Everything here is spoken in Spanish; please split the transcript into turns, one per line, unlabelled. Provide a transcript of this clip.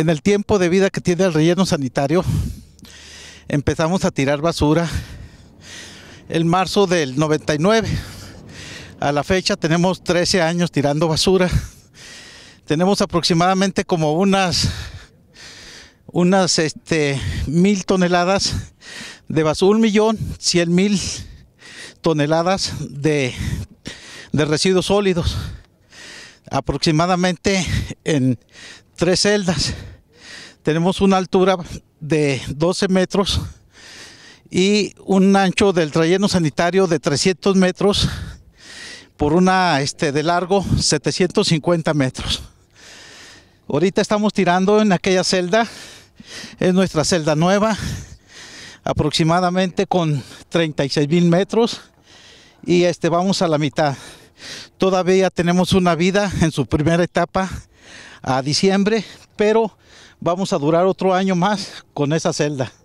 en el tiempo de vida que tiene el relleno sanitario, empezamos a tirar basura en marzo del 99. A la fecha tenemos 13 años tirando basura. Tenemos aproximadamente como unas unas este, mil toneladas de basura, un millón cien mil toneladas de, de, residuos sólidos, aproximadamente en tres celdas. Tenemos una altura de 12 metros y un ancho del relleno sanitario de 300 metros por una este, de largo 750 metros. Ahorita estamos tirando en aquella celda, es nuestra celda nueva, aproximadamente con 36 mil metros y este, vamos a la mitad. Todavía tenemos una vida en su primera etapa a diciembre, pero vamos a durar otro año más con esa celda.